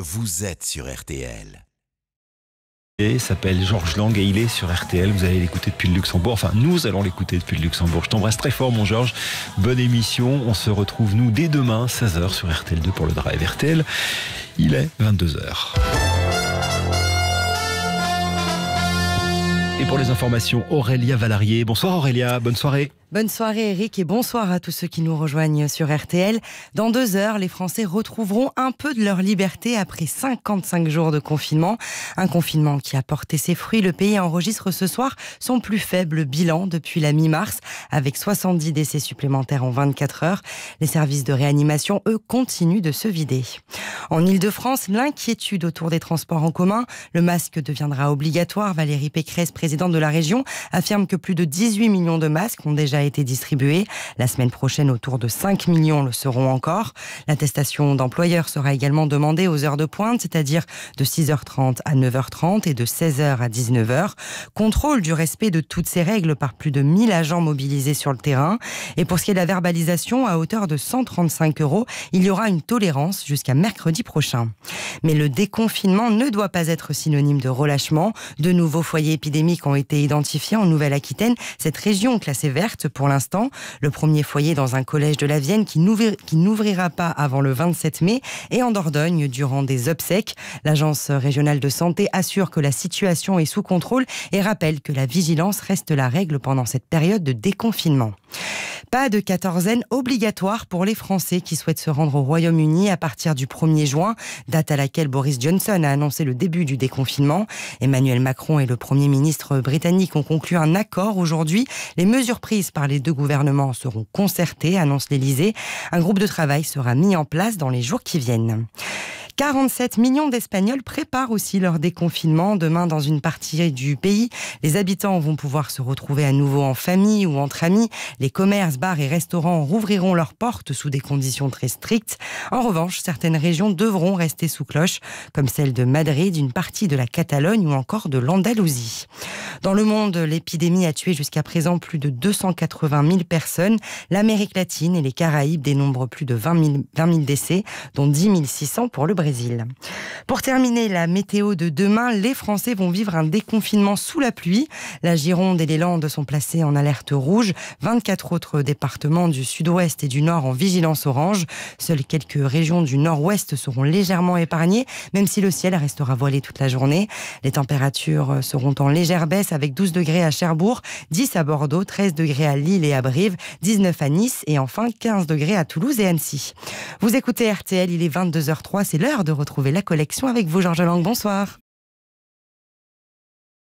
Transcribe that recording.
Vous êtes sur RTL. Il s'appelle Georges Lang et il est sur RTL. Vous allez l'écouter depuis le Luxembourg. Enfin, nous allons l'écouter depuis le Luxembourg. Je t'embrasse très fort, mon Georges. Bonne émission. On se retrouve, nous, dès demain, 16h sur RTL2 pour le Drive RTL. Il est 22h. Et pour les informations, Aurélia Valarié. Bonsoir Aurélia, bonne soirée. Bonne soirée Eric et bonsoir à tous ceux qui nous rejoignent sur RTL. Dans deux heures, les Français retrouveront un peu de leur liberté après 55 jours de confinement. Un confinement qui a porté ses fruits. Le pays enregistre ce soir son plus faible bilan depuis la mi-mars, avec 70 décès supplémentaires en 24 heures. Les services de réanimation, eux, continuent de se vider. En Ile-de-France, l'inquiétude autour des transports en commun. Le masque deviendra obligatoire. Valérie Pécresse, présidente de la région, affirme que plus de 18 millions de masques ont déjà a été distribué La semaine prochaine, autour de 5 millions le seront encore. L'attestation d'employeur sera également demandée aux heures de pointe, c'est-à-dire de 6h30 à 9h30 et de 16h à 19h. Contrôle du respect de toutes ces règles par plus de 1000 agents mobilisés sur le terrain. Et pour ce qui est de la verbalisation, à hauteur de 135 euros, il y aura une tolérance jusqu'à mercredi prochain. Mais le déconfinement ne doit pas être synonyme de relâchement. De nouveaux foyers épidémiques ont été identifiés en Nouvelle-Aquitaine, cette région classée verte pour l'instant. Le premier foyer dans un collège de la Vienne qui n'ouvrira pas avant le 27 mai et en Dordogne durant des obsèques. L'agence régionale de santé assure que la situation est sous contrôle et rappelle que la vigilance reste la règle pendant cette période de déconfinement. Pas de quatorzaine obligatoire pour les Français qui souhaitent se rendre au Royaume-Uni à partir du 1er juin, date à laquelle Boris Johnson a annoncé le début du déconfinement. Emmanuel Macron et le Premier ministre britannique ont conclu un accord aujourd'hui. Les mesures prises par les deux gouvernements seront concertées, annonce l'Elysée. Un groupe de travail sera mis en place dans les jours qui viennent. 47 millions d'Espagnols préparent aussi leur déconfinement. Demain, dans une partie du pays, les habitants vont pouvoir se retrouver à nouveau en famille ou entre amis. Les commerces, bars et restaurants rouvriront leurs portes sous des conditions très strictes. En revanche, certaines régions devront rester sous cloche, comme celle de Madrid, une partie de la Catalogne ou encore de l'Andalousie. Dans le monde, l'épidémie a tué jusqu'à présent plus de 280 000 personnes. L'Amérique latine et les Caraïbes dénombrent plus de 20 000, décès, dont 10 600 pour le Brésil. Pour terminer la météo de demain, les Français vont vivre un déconfinement sous la pluie. La Gironde et les Landes sont placées en alerte rouge. 24 autres départements du sud-ouest et du nord en vigilance orange. Seules quelques régions du nord-ouest seront légèrement épargnées, même si le ciel restera voilé toute la journée. Les températures seront en légère baisse avec 12 degrés à Cherbourg, 10 à Bordeaux, 13 degrés à Lille et à Brive, 19 à Nice et enfin 15 degrés à Toulouse et Annecy. Vous écoutez RTL, il est 22h03, c'est l'heure de retrouver la collection avec vous Georges Lang. Bonsoir.